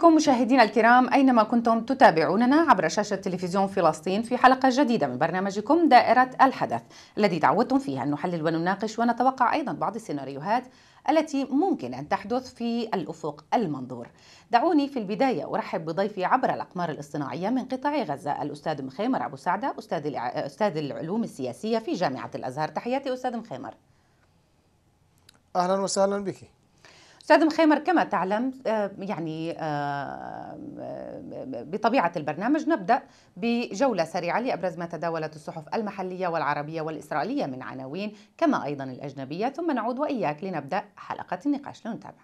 بكم مشاهدينا الكرام أينما كنتم تتابعوننا عبر شاشة تلفزيون فلسطين في حلقة جديدة من برنامجكم دائرة الحدث الذي تعودتم فيه أن نحلل ونناقش ونتوقع أيضا بعض السيناريوهات التي ممكن أن تحدث في الأفق المنظور دعوني في البداية أرحب بضيفي عبر الأقمار الاصطناعية من قطاع غزة الأستاذ مخيمر أبو سعدة أستاذ, أستاذ العلوم السياسية في جامعة الأزهر تحياتي أستاذ مخيمر أهلا وسهلا بك استاذ مخيمر كما تعلم آه، يعني آه، آه، بطبيعه البرنامج نبدا بجوله سريعه لابرز ما تداولت الصحف المحليه والعربيه والاسرائيليه من عناوين كما ايضا الاجنبيه ثم نعود واياك لنبدا حلقه النقاش لنتابع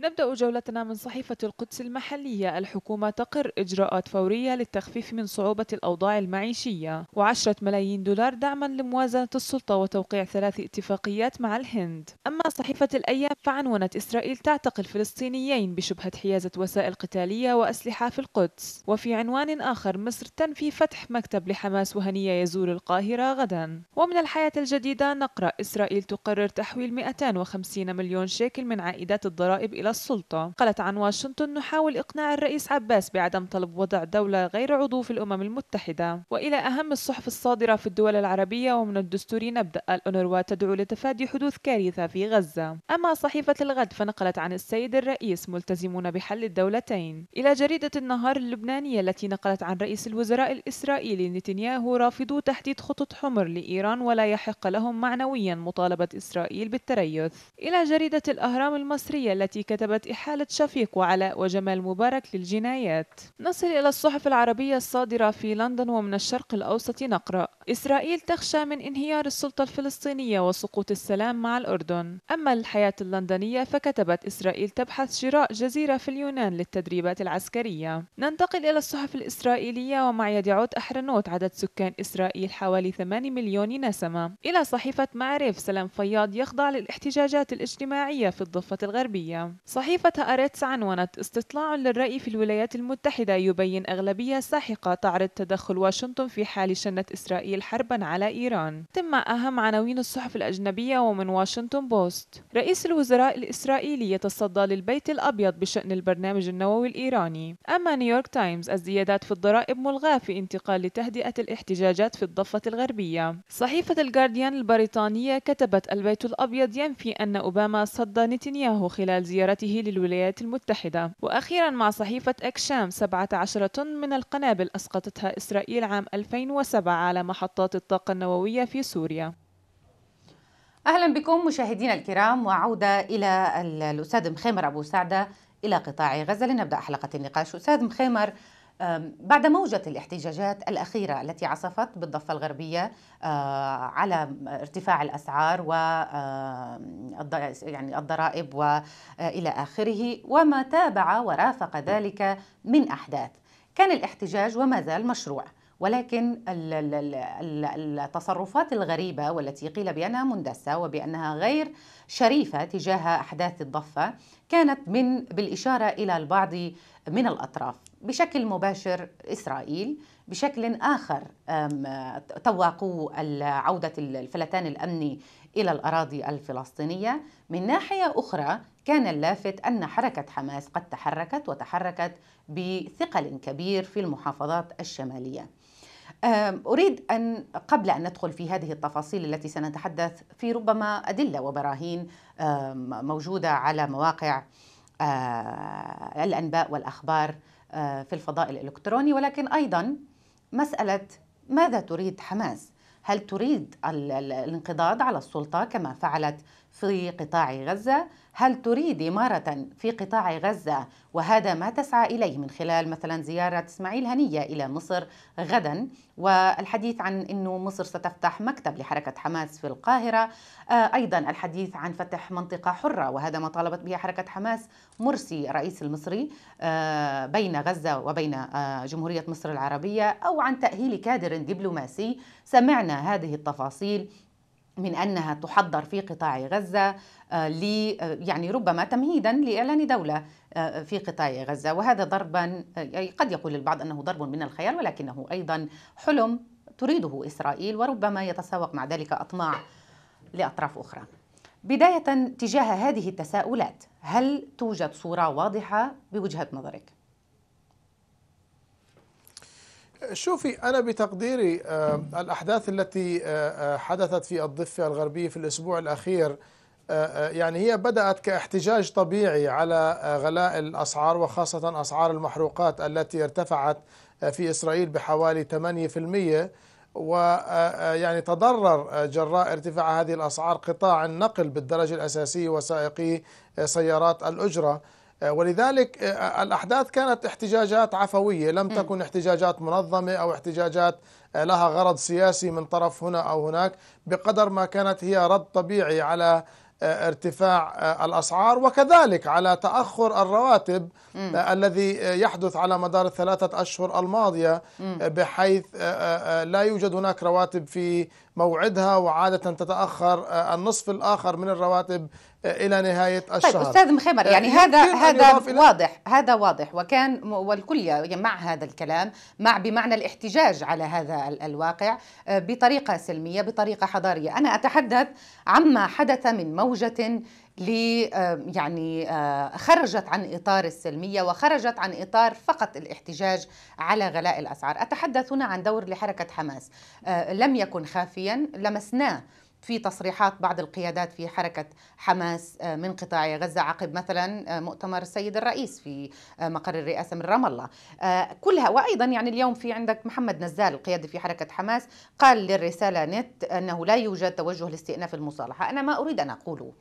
نبدأ جولتنا من صحيفة القدس المحلية الحكومة تقر إجراءات فورية للتخفيف من صعوبة الأوضاع المعيشية وعشرة ملايين دولار دعما لموازنة السلطة وتوقيع ثلاث اتفاقيات مع الهند أما صحيفة الأيام فعنونت إسرائيل تعتقل فلسطينيين بشبهة حيازة وسائل قتالية وأسلحة في القدس وفي عنوان آخر مصر تنفي فتح مكتب لحماس وهنية يزور القاهرة غدا ومن الحياة الجديدة نقرأ إسرائيل تقرر تحويل 250 مليون شيكل من عائدات الضرائب إلى السلطة قالت عن واشنطن نحاول إقناع الرئيس عباس بعدم طلب وضع دولة غير عضو في الأمم المتحدة وإلى أهم الصحف الصادرة في الدول العربية ومن الدستور نبدأ الأونروا تدعو لتفادي حدوث كارثة في غزة أما صحيفة الغد فنقلت عن السيد الرئيس ملتزمون بحل الدولتين إلى جريدة النهار اللبنانية التي نقلت عن رئيس الوزراء الإسرائيلي نتنياهو رافضو تحديد خطط حمر لإيران ولا يحق لهم معنويا مطالبة إسرائيل بالتريث إلى جريدة الأهرام المصرية التي كتبت كتبت إحالة شفيق وعلاء وجمال مبارك للجنايات نصل إلى الصحف العربية الصادرة في لندن ومن الشرق الأوسط نقرأ إسرائيل تخشى من انهيار السلطة الفلسطينية وسقوط السلام مع الأردن أما الحياة اللندنية فكتبت إسرائيل تبحث شراء جزيرة في اليونان للتدريبات العسكرية ننتقل إلى الصحف الإسرائيلية ومع عود أحرنوت عدد سكان إسرائيل حوالي 8 مليون نسمة إلى صحيفة معرف سلام فياض يخضع للاحتجاجات الاجتماعية في الضفة الغربية صحيفة أريتس عنونت استطلاع للرأي في الولايات المتحدة يبين أغلبية ساحقة تعرض تدخل واشنطن في حال شنت إسرائيل حربا على إيران تم أهم عناوين الصحف الأجنبية ومن واشنطن بوست رئيس الوزراء الإسرائيلي يتصدى للبيت الأبيض بشأن البرنامج النووي الإيراني أما نيويورك تايمز الزيادات في الضرائب ملغاة في انتقال لتهدئة الاحتجاجات في الضفة الغربية صحيفة الجارديان البريطانية كتبت البيت الأبيض ينفي أن أوباما صد نتنياهو خلال زيارة مهاجرته للولايات المتحدة وأخيرا مع صحيفة أكشام 17 طن من القنابل أسقطتها إسرائيل عام 2007 على محطات الطاقة النووية في سوريا أهلا بكم مشاهدينا الكرام وعودة إلى الأستاذ مخيمر أبو سعدة إلى قطاع غزة لنبدأ حلقة النقاش أستاذ مخيمر بعد موجة الاحتجاجات الأخيرة التي عصفت بالضفة الغربية أه، على ارتفاع الأسعار و يعني الضرائب وإلى أه، آخره وما تابع ورافق ذلك من أحداث كان الاحتجاج وما زال مشروع ولكن التصرفات الغريبة والتي قيل بأنها مندسة وبأنها غير شريفة تجاه أحداث الضفة كانت من بالإشارة إلى البعض من الأطراف بشكل مباشر إسرائيل بشكل آخر طوقوا عودة الفلتان الأمني إلى الأراضي الفلسطينية من ناحية أخرى كان اللافت أن حركة حماس قد تحركت وتحركت بثقل كبير في المحافظات الشمالية أريد أن قبل أن ندخل في هذه التفاصيل التي سنتحدث في ربما أدلة وبراهين موجودة على مواقع آه، الأنباء والأخبار آه، في الفضاء الإلكتروني ولكن أيضا مسألة ماذا تريد حماس؟ هل تريد الانقضاض على السلطة كما فعلت في قطاع غزة؟ هل تريد إمارة في قطاع غزة وهذا ما تسعى إليه من خلال مثلا زيارة إسماعيل هنية إلى مصر غدا والحديث عن أنه مصر ستفتح مكتب لحركة حماس في القاهرة آه، أيضا الحديث عن فتح منطقة حرة وهذا ما طالبت به حركة حماس مرسي الرئيس المصري آه، بين غزة وبين آه، جمهورية مصر العربية أو عن تأهيل كادر دبلوماسي سمعنا هذه التفاصيل من انها تحضر في قطاع غزه آه، ل آه، يعني ربما تمهيدا لاعلان دوله آه، في قطاع غزه وهذا ضربا يعني قد يقول البعض انه ضرب من الخيال ولكنه ايضا حلم تريده اسرائيل وربما يتسوق مع ذلك اطماع لاطراف اخرى. بدايه تجاه هذه التساؤلات، هل توجد صوره واضحه بوجهه نظرك؟ شوفي أنا بتقديري آه، الأحداث التي آه، آه، حدثت في الضفة الغربية في الأسبوع الأخير يعني هي بدأت كاحتجاج طبيعي على غلاء الأسعار وخاصة أسعار المحروقات التي ارتفعت في إسرائيل بحوالي 8% ويعني تضرر جراء ارتفاع هذه الأسعار قطاع النقل بالدرجة الأساسية وسائقي سيارات الأجرة آه، ولذلك آه، آه، الأحداث كانت احتجاجات عفوية لم تكن احتجاجات منظمة أو احتجاجات لها غرض سياسي من طرف هنا أو هناك بقدر ما كانت هي رد طبيعي على ارتفاع الاسعار وكذلك على تاخر الرواتب م. الذي يحدث على مدار الثلاثه اشهر الماضيه م. بحيث لا يوجد هناك رواتب في موعدها وعادة تتأخر آه، النصف الآخر من الرواتب آه، إلى نهاية طيب، الشهر طيب أستاذ مخيمر آه، يعني هذا هذا واضح هذا واضح وكان والكل مع هذا الكلام مع بمعنى الاحتجاج على هذا الواقع بطريقة سلمية بطريقة حضارية أنا أتحدث عما حدث من موجة آه، يعني آه، خرجت عن إطار السلمية وخرجت عن إطار فقط الاحتجاج على غلاء الأسعار أتحدث هنا عن دور لحركة حماس آه، لم يكن خافيا لمسناه في تصريحات بعض القيادات في حركة حماس من قطاع غزة عقب مثلا مؤتمر السيد الرئيس في مقر الرئاسة من رام الله كلها وأيضا يعني اليوم في عندك محمد نزال القيادي في حركة حماس قال للرسالة نت أنه لا يوجد توجه لاستئناف المصالحة أنا ما أريد أن أقوله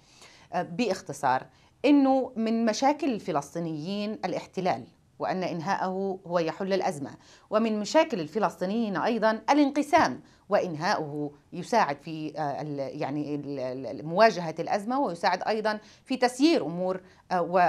آه، باختصار انه من مشاكل الفلسطينيين الاحتلال وان انهاءه هو يحل الازمه ومن مشاكل الفلسطينيين ايضا الانقسام وانهاؤه يساعد في آه، يعني مواجهه الازمه ويساعد ايضا في تسيير امور آه،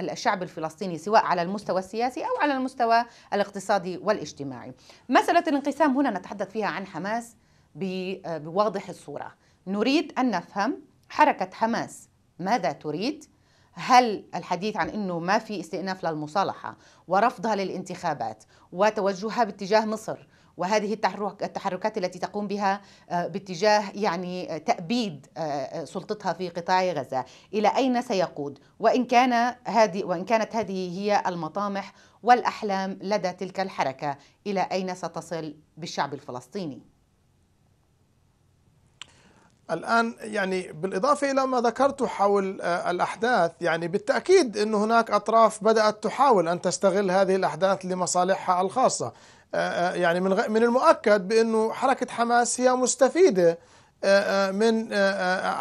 الشعب الفلسطيني سواء على المستوى السياسي او على المستوى الاقتصادي والاجتماعي. مساله الانقسام هنا نتحدث فيها عن حماس بواضح الصوره. نريد ان نفهم حركة حماس ماذا تريد؟ هل الحديث عن انه ما في استئناف للمصالحه ورفضها للانتخابات وتوجهها باتجاه مصر وهذه التحركات التي تقوم بها آه، باتجاه يعني آه، تأبيد آه، سلطتها في قطاع غزة إلى أين سيقود وإن كان هذه وإن كانت هذه هي المطامح والأحلام لدى تلك الحركة إلى أين ستصل بالشعب الفلسطيني الآن يعني بالإضافة إلى ما ذكرته حول آه، الأحداث يعني بالتأكيد أن هناك أطراف بدأت تحاول أن تستغل هذه الأحداث لمصالحها الخاصة آه، آه، يعني من من المؤكد بأنه حركة حماس هي مستفيدة من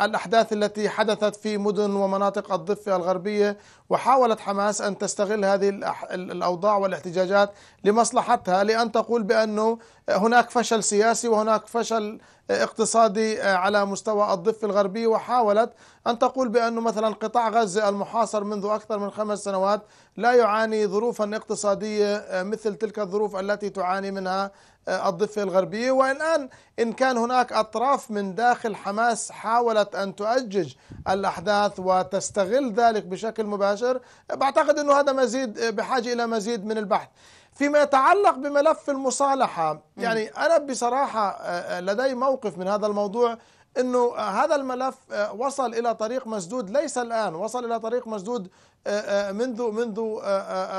الأحداث التي حدثت في مدن ومناطق الضفة الغربية وحاولت حماس أن تستغل هذه الأوضاع والاحتجاجات لمصلحتها لأن تقول بأنه هناك فشل سياسي وهناك فشل اقتصادي آه، على مستوى الضفة الغربية وحاولت أن تقول بأنه مثلا قطاع غزة المحاصر منذ أكثر من خمس سنوات لا يعاني ظروفا اقتصادية آه، مثل تلك الظروف التي تعاني منها آه، الضفة الغربية والآن إن كان هناك أطراف من داخل حماس حاولت أن تؤجج الأحداث وتستغل ذلك بشكل مباشر بعتقد أنه هذا مزيد بحاجة إلى مزيد من البحث فيما يتعلق بملف المصالحة يعني أنا بصراحة آه، آه، لدي موقف من هذا الموضوع أنه آه، هذا الملف وصل إلى طريق مسدود ليس الآن وصل إلى طريق مسدود منذ منذ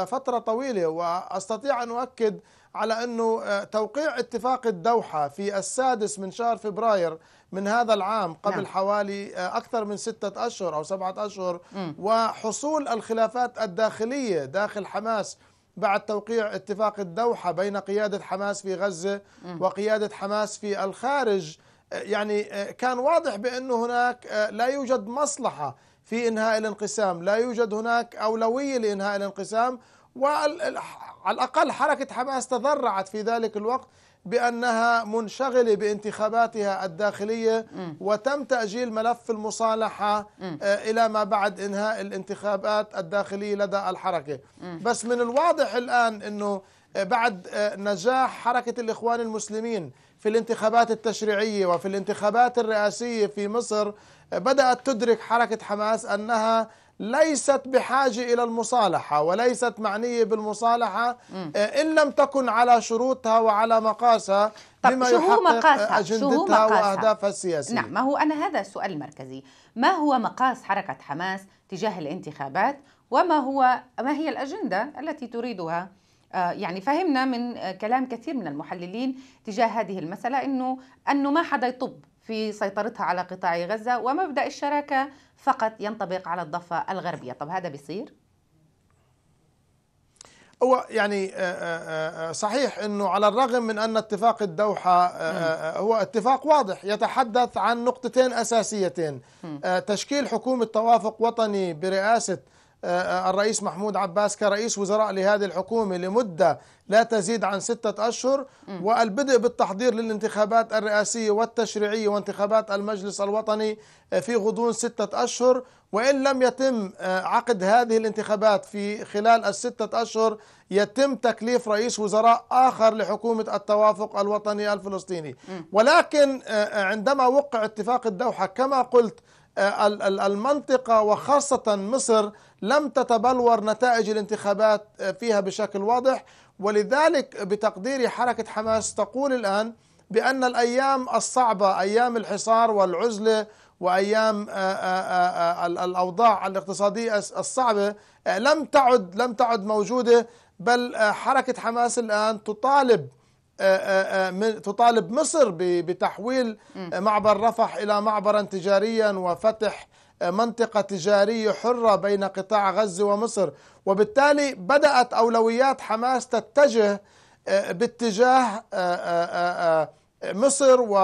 فترة طويلة وأستطيع أن أؤكد على أنه توقيع اتفاق الدوحة في السادس من شهر فبراير من هذا العام قبل نعم. حوالي أكثر من ستة أشهر أو سبعة أشهر م. وحصول الخلافات الداخلية داخل حماس بعد توقيع اتفاق الدوحة بين قيادة حماس في غزة وقيادة حماس في الخارج آه، يعني آه، كان واضح بأنه هناك آه، لا يوجد مصلحة في إنهاء الانقسام لا يوجد هناك أولوية لإنهاء الانقسام وعلى الأقل حركة حماس تذرعت في ذلك الوقت بأنها منشغلة بانتخاباتها الداخلية م. وتم تأجيل ملف المصالحة م. آه، إلى ما بعد إنهاء الانتخابات الداخلية لدى الحركة م. بس من الواضح الآن أنه آه، بعد آه، نجاح حركة الإخوان المسلمين في الانتخابات التشريعية وفي الانتخابات الرئاسية في مصر بدأت تدرك حركة حماس أنها ليست بحاجة إلى المصالحة وليست معنية بالمصالحة م. آه، إن لم تكن على شروطها وعلى مقاسها بما شو مقاسها؟ أجندتها شو مقاسها؟ وأهدافها السياسية نعم ما هو أنا هذا السؤال المركزي ما هو مقاس حركة حماس تجاه الانتخابات وما هو ما هي الأجندة التي تريدها آه، يعني فهمنا من آه، كلام كثير من المحللين تجاه هذه المسألة أنه أنه ما حدا يطب في سيطرتها على قطاع غزة ومبدأ الشراكة فقط ينطبق على الضفة الغربية طب هذا بيصير؟ هو يعني آه، آه، آه، صحيح انه على الرغم من ان اتفاق الدوحه هو اتفاق واضح يتحدث عن نقطتين اساسيتين تشكيل حكومه توافق وطني برئاسه آه، الرئيس محمود عباس كرئيس وزراء لهذه الحكومة لمدة لا تزيد عن ستة أشهر والبدء بالتحضير للانتخابات الرئاسية والتشريعية وانتخابات المجلس الوطني آه، في غضون ستة أشهر وإن لم يتم آه، عقد هذه الانتخابات في خلال الستة أشهر يتم تكليف رئيس وزراء آخر لحكومة التوافق الوطني الفلسطيني ولكن عندما وقع اتفاق الدوحة كما قلت المنطقة وخاصة مصر لم تتبلور نتائج الانتخابات آه، فيها بشكل واضح ولذلك بتقديري حركة حماس تقول الآن بأن الأيام الصعبة أيام الحصار والعزلة وأيام آه، آه، الأوضاع الاقتصادية الصعبة لم تعد لم تعد موجودة بل حركة حماس الآن تطالب تطالب مصر بتحويل معبر رفح إلى معبرا تجاريا وفتح منطقة تجارية حرة بين قطاع غزة ومصر وبالتالي بدأت أولويات حماس تتجه آه، باتجاه آه، آه، مصر و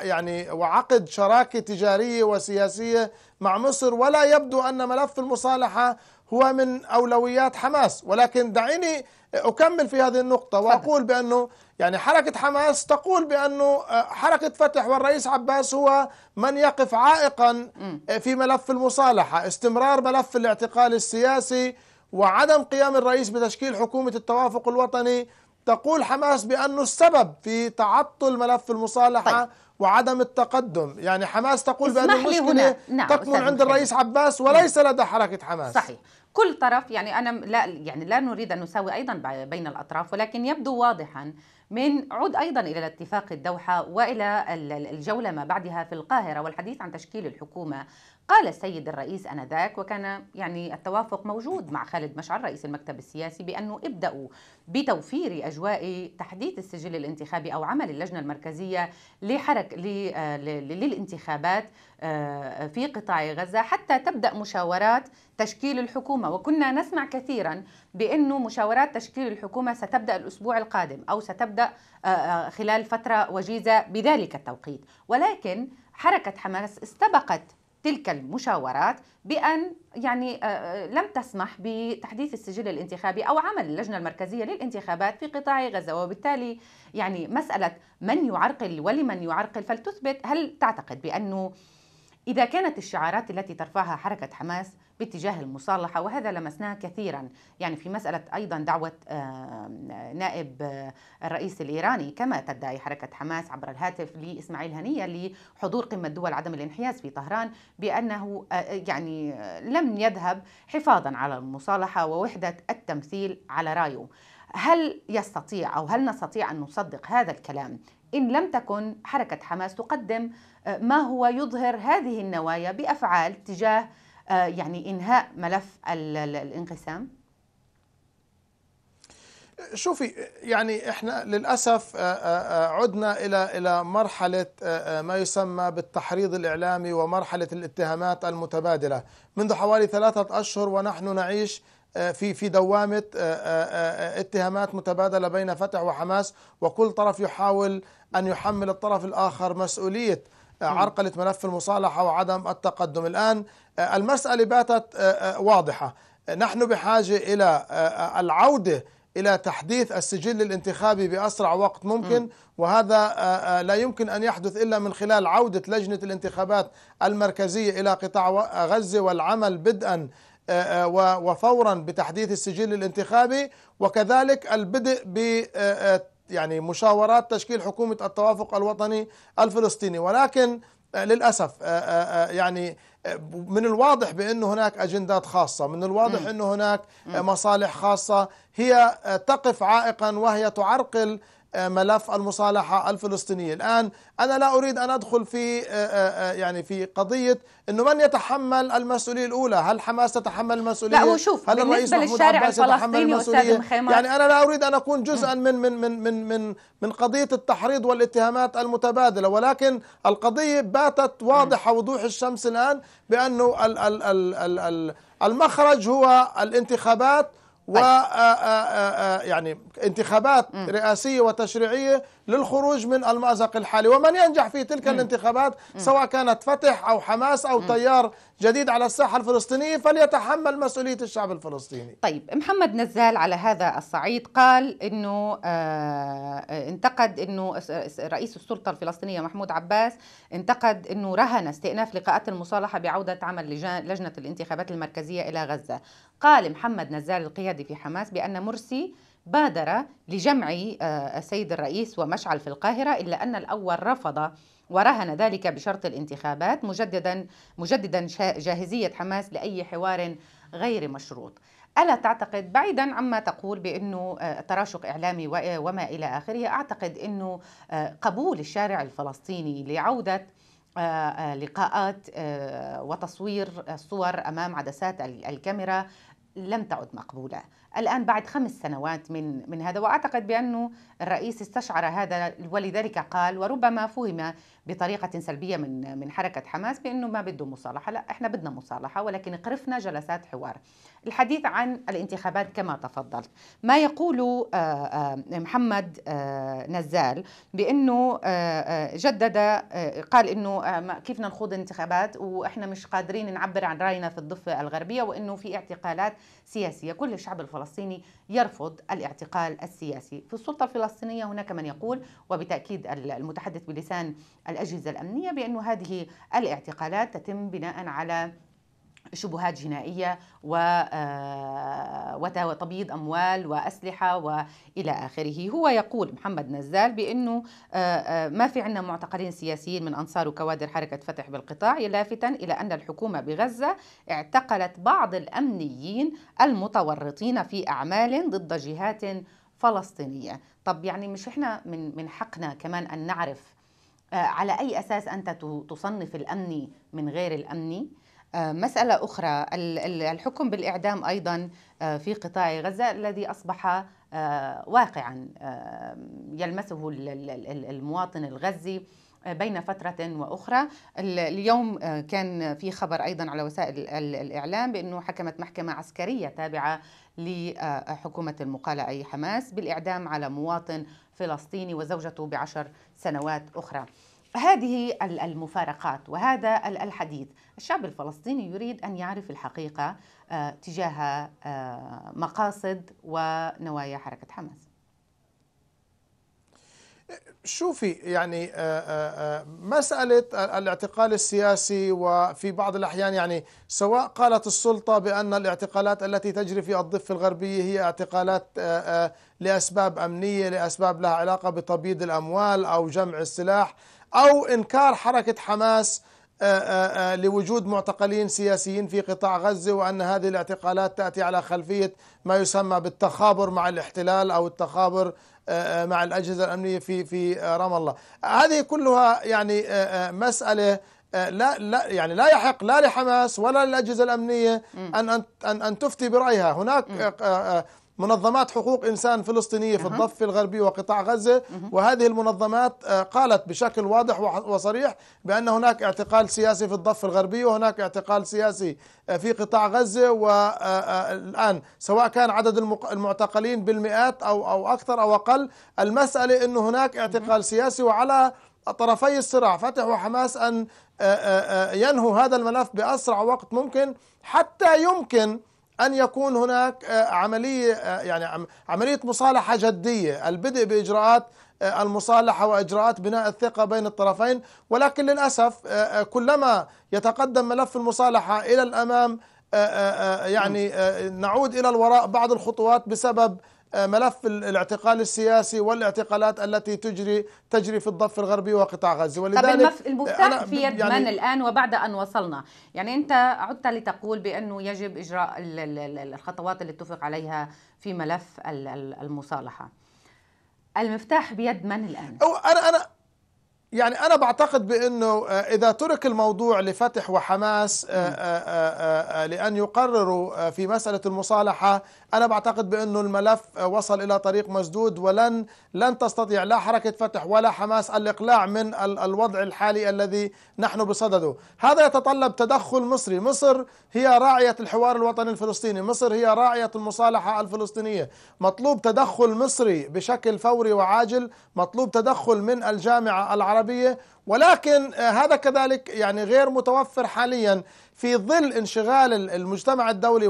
يعني وعقد شراكة تجارية وسياسية مع مصر ولا يبدو أن ملف المصالحة هو من أولويات حماس ولكن دعيني أكمل في هذه النقطة وأقول بأنه يعني حركة حماس تقول بأنه آه، حركة فتح والرئيس عباس هو من يقف عائقا آه، في ملف المصالحة استمرار ملف الاعتقال السياسي وعدم قيام الرئيس بتشكيل حكومة التوافق الوطني تقول حماس بأنه السبب في تعطل ملف المصالحة طيب. وعدم التقدم يعني حماس تقول بأن المشكلة نعم تكمن عند الرئيس عباس نعم. وليس لدى حركة حماس صحيح كل طرف يعني انا لا يعني لا نريد ان نساوي ايضا بين الاطراف ولكن يبدو واضحا من عود أيضا إلى الاتفاق الدوحة وإلى الجولة ما بعدها في القاهرة والحديث عن تشكيل الحكومة قال السيد الرئيس انذاك وكان يعني التوافق موجود مع خالد مشعل رئيس المكتب السياسي بانه ابداوا بتوفير اجواء تحديث السجل الانتخابي او عمل اللجنه المركزيه لحرك للانتخابات آه، في قطاع غزه حتى تبدا مشاورات تشكيل الحكومه وكنا نسمع كثيرا بأنه مشاورات تشكيل الحكومة ستبدأ الأسبوع القادم أو ستبدأ آه، آه، خلال فترة وجيزة بذلك التوقيت ولكن حركة حماس استبقت تلك المشاورات بأن يعني آه، لم تسمح بتحديث السجل الانتخابي أو عمل اللجنة المركزية للانتخابات في قطاع غزة وبالتالي يعني مسألة من يعرقل ولمن يعرقل فلتثبت هل تعتقد بأنه إذا كانت الشعارات التي ترفعها حركة حماس باتجاه المصالحة وهذا لمسناه كثيرا يعني في مسألة أيضا دعوة نائب الرئيس الإيراني كما تدعي حركة حماس عبر الهاتف لإسماعيل هنية لحضور قمة دول عدم الانحياز في طهران بأنه آه، آه، يعني آه، لم يذهب حفاظا على المصالحة ووحدة التمثيل على رايه هل يستطيع أو هل نستطيع أن نصدق هذا الكلام إن لم تكن حركة حماس تقدم ما هو يظهر هذه النوايا بأفعال تجاه آه، يعني انهاء ملف الانقسام؟ شوفي يعني احنا للاسف آه، آه، عدنا الى الى مرحله ما يسمى بالتحريض الاعلامي ومرحله الاتهامات المتبادله منذ حوالي ثلاثه اشهر ونحن نعيش في في دوامه اتهامات متبادله بين فتح وحماس وكل طرف يحاول ان يحمل الطرف الاخر مسؤوليه عرقله ملف المصالحه وعدم التقدم الان آه، المسألة باتت آه، آه، واضحة نحن بحاجة إلى العودة إلى تحديث السجل الانتخابي بأسرع وقت ممكن وهذا لا يمكن أن يحدث إلا من خلال عودة لجنة الانتخابات المركزية إلى قطاع غزة والعمل بدءا وفورا بتحديث السجل الانتخابي وكذلك البدء ب يعني مشاورات تشكيل حكومة التوافق الوطني الفلسطيني ولكن للأسف يعني من الواضح بانه هناك اجندات خاصه، من الواضح انه هناك مصالح خاصه هي تقف عائقا وهي تعرقل آه، ملف المصالحة الفلسطينية الآن أنا لا أريد أن أدخل في آه، آه، يعني في قضية أنه من يتحمل المسؤولية الأولى هل حماس تتحمل المسؤولية لا وشوف هل الرئيس محمود عباس يتحمل المسؤولية يعني أنا لا أريد أن أكون جزءا من من من من من, من قضية التحريض والاتهامات المتبادلة ولكن القضية باتت واضحة وضوح الشمس الآن بأنه المخرج هو الانتخابات و طيب. آه، آه، آه، يعني انتخابات رئاسية وتشريعية للخروج من المأزق الحالي ومن ينجح في تلك الانتخابات سواء كانت فتح أو حماس أو تيار جديد على الساحة الفلسطينية فليتحمل مسؤولية الشعب الفلسطيني طيب محمد نزال على هذا الصعيد قال أنه آه انتقد أنه رئيس السلطة الفلسطينية محمود عباس انتقد أنه رهن استئناف لقاءات المصالحة بعودة عمل لجنة الانتخابات المركزية إلى غزة قال محمد نزال القيادي في حماس بأن مرسي بادر لجمع آه، السيد الرئيس ومشعل في القاهرة إلا أن الأول رفض ورهن ذلك بشرط الانتخابات مجددا مجددا جاهزية حماس لأي حوار غير مشروط ألا تعتقد بعيدا عما تقول بأنه آه، تراشق إعلامي وما إلى آخره أعتقد أنه آه، قبول الشارع الفلسطيني لعودة آه، آه، لقاءات آه، وتصوير الصور امام عدسات الكاميرا لم تعد مقبولة الآن بعد خمس سنوات من, من هذا وأعتقد بأنه الرئيس استشعر هذا ولذلك قال وربما فهم بطريقة سلبية من, من حركة حماس بأنه ما بده مصالحة لا إحنا بدنا مصالحة ولكن قرفنا جلسات حوار الحديث عن الانتخابات كما تفضلت ما يقول آه، آه، محمد آه، نزال بأنه جدد قال أنه كيف نخوض انتخابات وإحنا مش قادرين نعبر عن رأينا في الضفة الغربية وأنه في اعتقالات سياسية كل الشعب الفلسطيني يرفض الاعتقال السياسي في السلطة الفلسطينية هناك من يقول وبتأكيد المتحدث بلسان الأجهزة الأمنية بأن هذه الاعتقالات تتم بناء على شبهات جنائية آه، وتبييض أموال وأسلحة وإلى آخره هو يقول محمد نزال بأنه آه، آه، ما في عندنا معتقلين سياسيين من أنصار وكوادر حركة فتح بالقطاع لافتا إلى أن الحكومة بغزة اعتقلت بعض الأمنيين المتورطين في أعمال ضد جهات فلسطينية طب يعني مش إحنا من, من حقنا كمان أن نعرف على أي أساس أنت تصنف الأمني من غير الأمني آه، مسألة أخرى الحكم بالإعدام أيضا آه، في قطاع غزة الذي أصبح آه، واقعا يلمسه المواطن الغزي بين فترة وأخرى اليوم كان في خبر أيضا على وسائل الإعلام بأنه حكمت محكمة عسكرية تابعة لحكومة المقالة أي حماس بالإعدام على مواطن فلسطيني وزوجته بعشر سنوات أخرى هذه المفارقات وهذا الحديث الشعب الفلسطيني يريد أن يعرف الحقيقة آه، تجاه آه، مقاصد ونوايا حركة حماس شوفي يعني آه، مسألة الاعتقال السياسي وفي بعض الأحيان يعني سواء قالت السلطة بأن الاعتقالات التي تجري في الضفة الغربية هي اعتقالات لأسباب أمنية لأسباب لها علاقة بتبييض الأموال أو جمع السلاح أو إنكار حركة حماس آه، آه، آه، لوجود معتقلين سياسيين في قطاع غزة وأن هذه الاعتقالات تأتي على خلفية ما يسمى بالتخابر مع الاحتلال أو التخابر مع الأجهزة الأمنية في في رام الله هذه كلها يعني مسألة لا لا يعني لا يحق لا لحماس ولا للاجهزه الامنيه ان ان ان تفتي برايها، هناك منظمات حقوق إنسان فلسطينية في الضفة الغربية وقطاع غزة وهذه المنظمات آه، قالت بشكل واضح وصريح بأن هناك اعتقال سياسي في الضفة الغربية وهناك اعتقال سياسي آه، في قطاع غزة والآن آه، سواء كان عدد المعتقلين بالمئات أو أو أكثر أو أقل المسألة أنه هناك اعتقال سياسي وعلى طرفي الصراع فتح وحماس أن ينهوا هذا الملف بأسرع وقت ممكن حتى يمكن أن يكون هناك آه، عملية آه، يعني عملية مصالحة جدية البدء بإجراءات آه، المصالحة وإجراءات بناء الثقة بين الطرفين ولكن للأسف كلما يتقدم ملف المصالحة إلى الأمام يعني نعود إلى الوراء بعض الخطوات بسبب آه، ملف الاعتقال السياسي والاعتقالات التي تجري تجري في الضفه الغربيه وقطاع غزه ولذلك طب المف... المفتاح في يد يعني من الان وبعد ان وصلنا يعني انت عدت لتقول بانه يجب اجراء الخطوات اللي اتفق عليها في ملف المصالحه المفتاح بيد من الان أو انا انا يعني انا بعتقد بانه آه، اذا ترك الموضوع لفتح وحماس آه، لان يقرروا في مساله المصالحه انا بعتقد بانه الملف وصل الى طريق مسدود ولن لن تستطيع لا حركه فتح ولا حماس الاقلاع من الوضع الحالي الذي نحن بصدده هذا يتطلب تدخل مصري مصر هي راعيه الحوار الوطني الفلسطيني مصر هي راعيه المصالحه الفلسطينيه مطلوب تدخل مصري بشكل فوري وعاجل مطلوب تدخل من الجامعه العربيه ولكن آه، هذا كذلك يعني غير متوفر حاليا في ظل انشغال المجتمع الدولي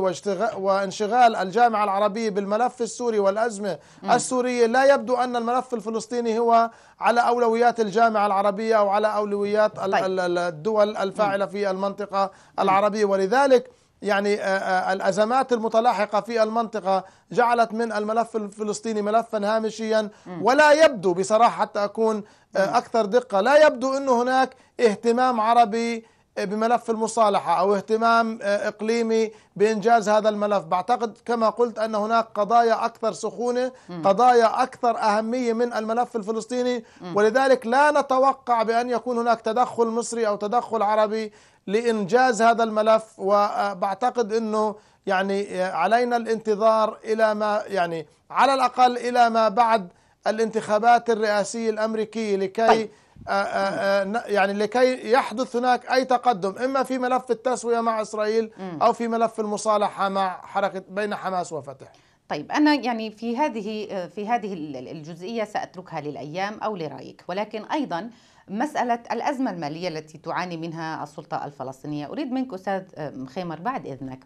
وانشغال الجامعة العربية بالملف السوري والأزمة م. السورية لا يبدو أن الملف الفلسطيني هو على أولويات الجامعة العربية أو على أولويات طيب. الدول الفاعلة في المنطقة العربية ولذلك يعني آه، آه، الأزمات المتلاحقة في المنطقة جعلت من الملف الفلسطيني ملفا هامشيا ولا يبدو بصراحة حتى أكون آه، أكثر دقة لا يبدو ان هناك اهتمام عربي إيه، بملف المصالحة أو اهتمام إيه، إقليمي بإنجاز هذا الملف بعتقد كما قلت أن هناك قضايا أكثر سخونة قضايا أكثر أهمية من الملف الفلسطيني ولذلك لا نتوقع بأن يكون هناك تدخل مصري أو تدخل عربي لإنجاز هذا الملف وبعتقد أنه يعني إيه، علينا الانتظار إلى ما يعني على الأقل إلى ما بعد الانتخابات الرئاسية الأمريكية لكي طيب. آه، آه، آه، يعني لكي يحدث هناك أي تقدم إما في ملف التسوية مع إسرائيل أو في ملف المصالحة مع حركة بين حماس وفتح طيب أنا يعني في هذه في هذه الجزئية سأتركها للأيام أو لرأيك ولكن أيضا مسألة الأزمة المالية التي تعاني منها السلطة الفلسطينية أريد منك أستاذ خيمر بعد إذنك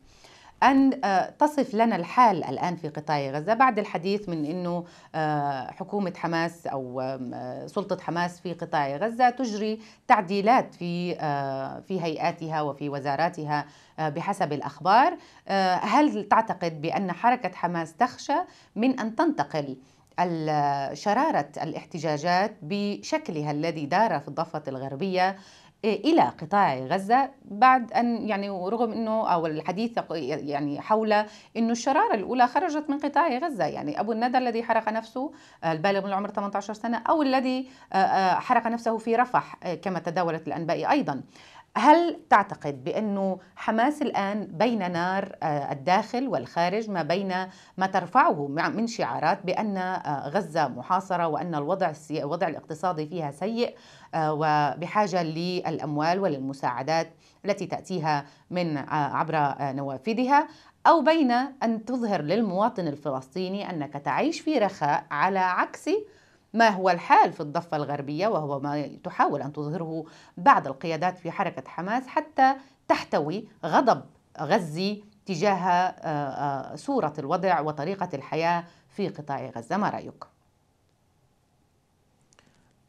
أن آه، تصف لنا الحال الآن في قطاع غزة بعد الحديث من أنه آه، حكومة حماس أو آه، سلطة حماس في قطاع غزة تجري تعديلات في في هيئاتها وفي وزاراتها بحسب الأخبار هل تعتقد بأن حركة حماس تخشى من أن تنتقل شرارة الاحتجاجات بشكلها الذي دار في الضفة الغربية الى قطاع غزه بعد ان يعني ورغم انه او الحديث يعني حول انه الشراره الاولى خرجت من قطاع غزه يعني ابو الندى الذي حرق نفسه آه، البالغ من العمر 18 سنه او الذي آه، آه، حرق نفسه في رفح كما تداولت الانباء ايضا هل تعتقد بأنه حماس الآن بين نار آه، الداخل والخارج ما بين ما ترفعه من شعارات بأن آه، غزة محاصرة وأن الوضع الوضع الاقتصادي فيها سيء آه، وبحاجة للأموال وللمساعدات التي تأتيها من عبر نوافذها أو بين أن تظهر للمواطن الفلسطيني أنك تعيش في رخاء على عكس ما هو الحال في الضفة الغربية وهو ما تحاول أن تظهره بعض القيادات في حركة حماس حتى تحتوي غضب غزي تجاه آه، آه، صورة الوضع وطريقة الحياة في قطاع غزة ما رأيك؟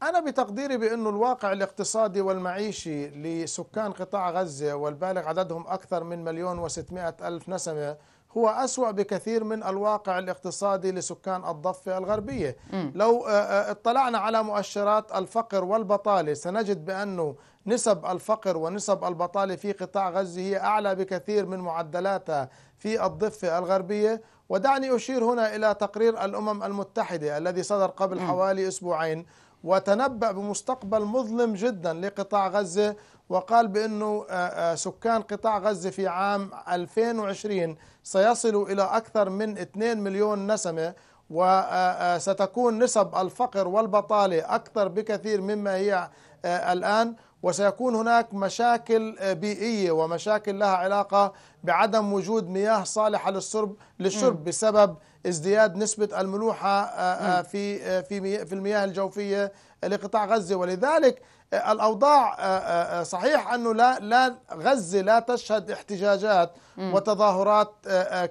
أنا بتقديري بأنه الواقع الاقتصادي والمعيشي لسكان قطاع غزة والبالغ عددهم أكثر من مليون وستمائة ألف نسمة هو أسوأ بكثير من الواقع الاقتصادي لسكان الضفة الغربية م. لو آه، آه، اطلعنا على مؤشرات الفقر والبطالة سنجد بأنه نسب الفقر ونسب البطالة في قطاع غزة هي أعلى بكثير من معدلاتها في الضفة الغربية ودعني أشير هنا إلى تقرير الأمم المتحدة الذي صدر قبل حوالي أسبوعين وتنبأ بمستقبل مظلم جدا لقطاع غزة وقال بأنه آه، آه، سكان قطاع غزة في عام 2020 سيصلوا إلى أكثر من 2 مليون نسمة وستكون آه، نسب الفقر والبطالة أكثر بكثير مما هي الآن وسيكون هناك مشاكل بيئية ومشاكل لها علاقة بعدم وجود مياه صالحة للشرب للشرب بسبب ازدياد نسبة الملوحة آه، آه، في آه، في في المياه الجوفية لقطاع غزة ولذلك الاوضاع صحيح انه لا لا غزه لا تشهد احتجاجات وتظاهرات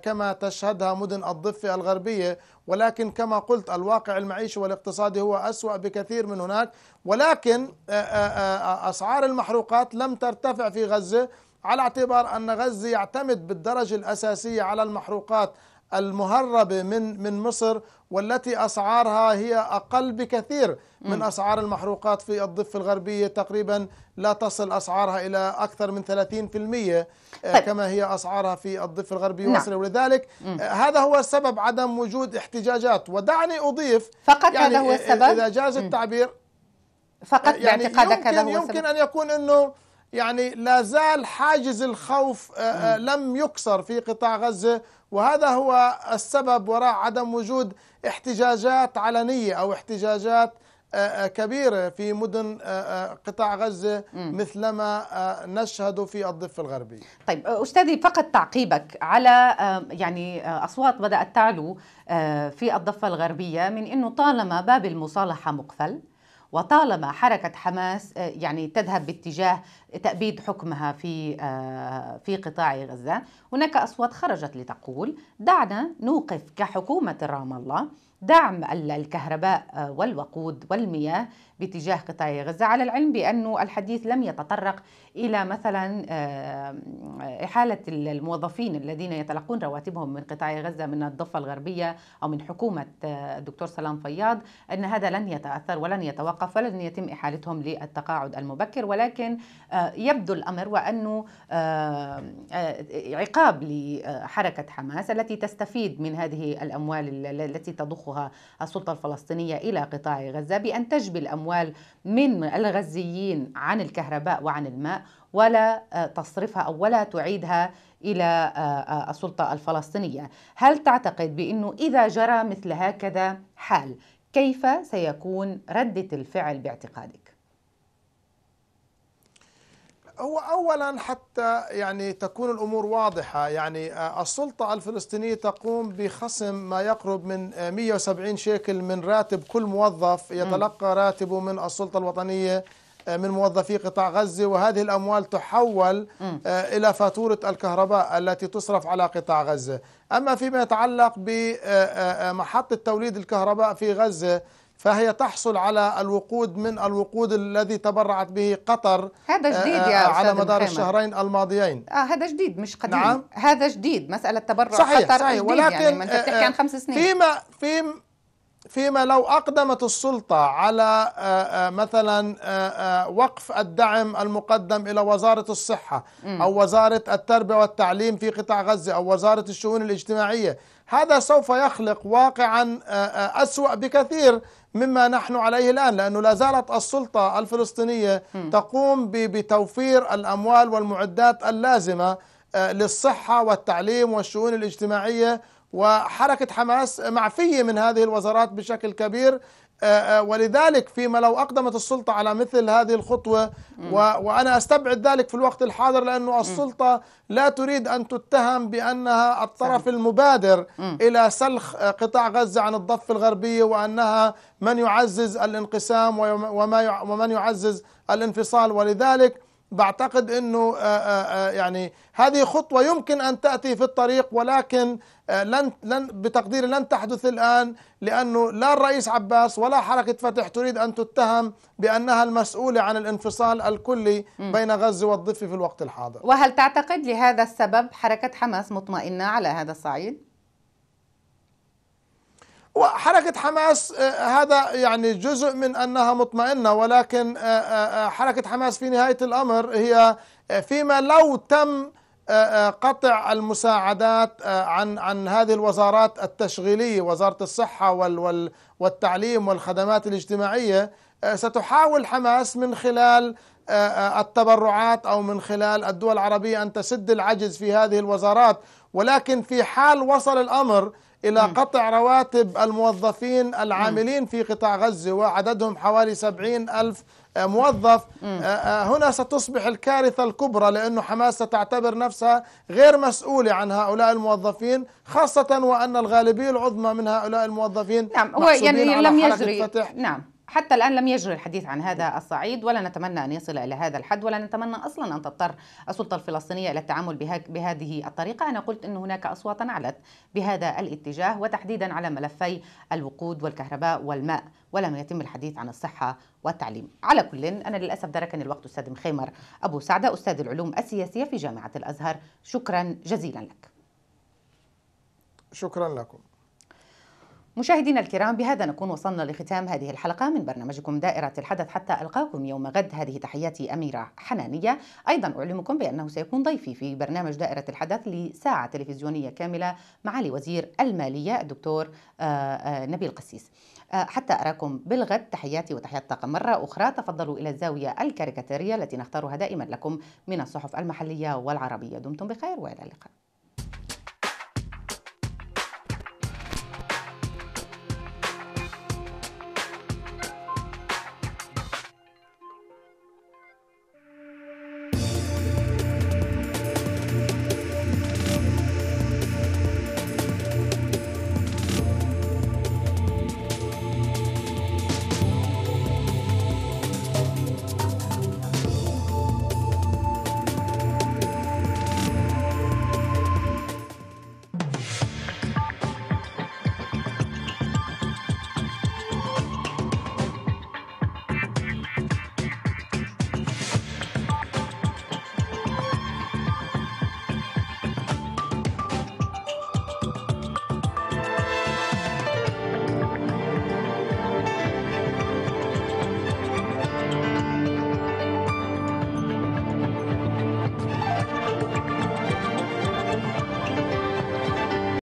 كما تشهدها مدن الضفه الغربيه ولكن كما قلت الواقع المعيشي والاقتصادي هو اسوا بكثير من هناك ولكن اسعار المحروقات لم ترتفع في غزه على اعتبار ان غزه يعتمد بالدرجه الاساسيه على المحروقات المهربة من من مصر والتي أسعارها هي أقل بكثير من أسعار المحروقات في الضفة الغربية تقريبا لا تصل أسعارها إلى أكثر من 30% آه، طيب. كما هي أسعارها في الضفة الغربية نعم. ومصر ولذلك آه، هذا هو سبب عدم وجود احتجاجات ودعني أضيف فقط يعني هذا هو آه، السبب إذا جاز التعبير فقط يعني باعتقادك هذا هو السبب يمكن أن يكون أنه يعني لا زال حاجز الخوف لم يكسر في قطاع غزة وهذا هو السبب وراء عدم وجود احتجاجات علنيه او احتجاجات آه، آه، كبيره في مدن آه، قطاع غزه مثلما نشهد في الضفه الغربية طيب استاذي فقط تعقيبك على يعني اصوات بدات تعلو في الضفه الغربيه من انه طالما باب المصالحه مقفل وطالما حركة حماس آه، يعني تذهب باتجاه تأبيد حكمها في آه، في قطاع غزة هناك أصوات خرجت لتقول دعنا نوقف كحكومة رام الله دعم الكهرباء آه، والوقود والمياه باتجاه قطاع غزة على العلم بأن الحديث لم يتطرق إلى مثلا آه، إحالة الموظفين الذين يتلقون رواتبهم من قطاع غزة من الضفة الغربية أو من حكومة الدكتور آه، سلام فياض أن هذا لن يتأثر ولن يتوقف ولن يتم إحالتهم للتقاعد المبكر ولكن آه، يبدو الأمر وأنه عقاب لحركة حماس التي تستفيد من هذه الأموال التي تضخها السلطة الفلسطينية إلى قطاع غزة بأن تجبي الأموال الأموال من الغزيين عن الكهرباء وعن الماء ولا آه، تصرفها أو ولا تعيدها إلى آه، آه، السلطة الفلسطينية هل تعتقد بأنه إذا جرى مثل هكذا حال كيف سيكون ردة الفعل باعتقادك؟ هو اولا حتى يعني تكون الامور واضحه يعني آه، السلطه الفلسطينيه تقوم بخصم ما يقرب من 170 آه، شيكل من راتب كل موظف يتلقى راتبه من السلطه الوطنيه آه، من موظفي قطاع غزه وهذه الاموال تحول الى فاتوره الكهرباء التي تصرف على قطاع غزه، اما فيما يتعلق بمحطه توليد الكهرباء في غزه فهي تحصل على الوقود من الوقود الذي تبرعت به قطر هذا جديد آه، آه، يا على مدار محمد. الشهرين الماضيين آه هذا جديد مش قديم نعم. هذا جديد مسألة تبرع صحيح قطر صحيح جديد ولكن يعني ما انت بتحكي عن آه، خمس سنين فيما فيما فيما لو أقدمت السلطة على مثلا وقف الدعم المقدم إلى وزارة الصحة أو وزارة التربية والتعليم في قطاع غزة أو وزارة الشؤون الاجتماعية هذا سوف يخلق واقعا آه، آه، أسوأ بكثير مما نحن عليه الآن لأنه لا زالت السلطة الفلسطينية تقوم بتوفير الأموال والمعدات اللازمة آه، للصحة والتعليم والشؤون الاجتماعية وحركة حماس معفية من هذه الوزارات بشكل كبير آه، آه، ولذلك فيما لو أقدمت السلطة على مثل هذه الخطوة وأنا أستبعد ذلك في الوقت الحاضر لأن السلطة لا تريد أن تتهم بأنها الطرف المبادر إلى سلخ آه، قطاع غزة عن الضفة الغربية وأنها من يعزز الانقسام وما ومن يعزز الانفصال ولذلك بعتقد انه آه، آه، آه، يعني هذه خطوه يمكن ان تاتي في الطريق ولكن لن لن بتقديري لن تحدث الان لانه لا الرئيس عباس ولا حركه فتح تريد ان تتهم بانها المسؤوله عن الانفصال الكلي بين غزه والضفه في الوقت الحاضر. وهل تعتقد لهذا السبب حركه حماس مطمئنه على هذا الصعيد؟ وحركة حماس آه، هذا يعني جزء من أنها مطمئنة ولكن آه، آه، حركة حماس في نهاية الأمر هي فيما لو تم قطع المساعدات عن عن هذه الوزارات التشغيليه وزاره الصحه وال والتعليم والخدمات الاجتماعيه ستحاول حماس من خلال التبرعات او من خلال الدول العربيه ان تسد العجز في هذه الوزارات ولكن في حال وصل الامر إلى قطع رواتب الموظفين العاملين في قطاع غزة وعددهم حوالي سبعين ألف آه، موظف آه، آه، هنا ستصبح الكارثة الكبرى لأن حماس ستعتبر نفسها غير مسؤولة عن هؤلاء الموظفين خاصة وأن الغالبية العظمى من هؤلاء الموظفين نعم هو يعني لم يجري نعم حتى الآن لم يجري الحديث عن هذا الصعيد ولا نتمنى أن يصل إلى هذا الحد ولا نتمنى أصلا أن تضطر السلطة الفلسطينية إلى التعامل بهذه الطريقة أنا قلت أن هناك أصواتا علت بهذا الاتجاه وتحديدا على ملفي الوقود والكهرباء والماء ولم يتم الحديث عن الصحة والتعليم على كل أنا للأسف دركني الوقت أستاذ مخيمر أبو سعدة أستاذ العلوم السياسية في جامعة الأزهر شكرا جزيلا لك شكرا لكم مشاهدينا الكرام بهذا نكون وصلنا لختام هذه الحلقة من برنامجكم دائرة الحدث حتى ألقاكم يوم غد هذه تحياتي أميرة حنانية أيضا أعلمكم بأنه سيكون ضيفي في برنامج دائرة الحدث لساعة تلفزيونية كاملة معالي وزير المالية الدكتور آه، آه، نبيل قسيس آه، حتى أراكم بالغد تحياتي وتحيات طاقم مرة أخرى تفضلوا إلى الزاوية الكاريكاتيرية التي نختارها دائما لكم من الصحف المحلية والعربية دمتم بخير وإلى اللقاء